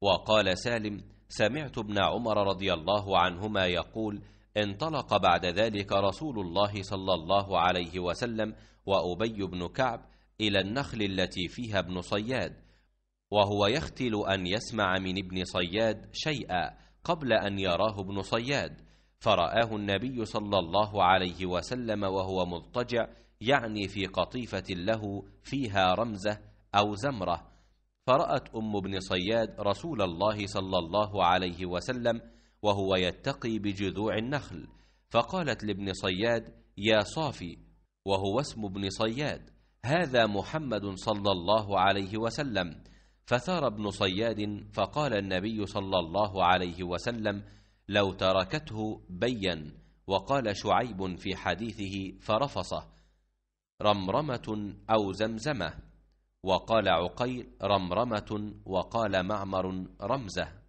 وقال سالم سمعت ابن عمر رضي الله عنهما يقول انطلق بعد ذلك رسول الله صلى الله عليه وسلم وأبي بن كعب إلى النخل التي فيها ابن صياد وهو يختل أن يسمع من ابن صياد شيئا قبل أن يراه ابن صياد فرآه النبي صلى الله عليه وسلم وهو مضطجع يعني في قطيفة له فيها رمزة أو زمرة فرأت أم بن صياد رسول الله صلى الله عليه وسلم وهو يتقي بجذوع النخل فقالت لابن صياد يا صافي وهو اسم ابن صياد هذا محمد صلى الله عليه وسلم فثار ابن صياد فقال النبي صلى الله عليه وسلم لو تركته بين وقال شعيب في حديثه فرفصه رمرمة أو زمزمة وقال عقيل رمرمة وقال معمر رمزة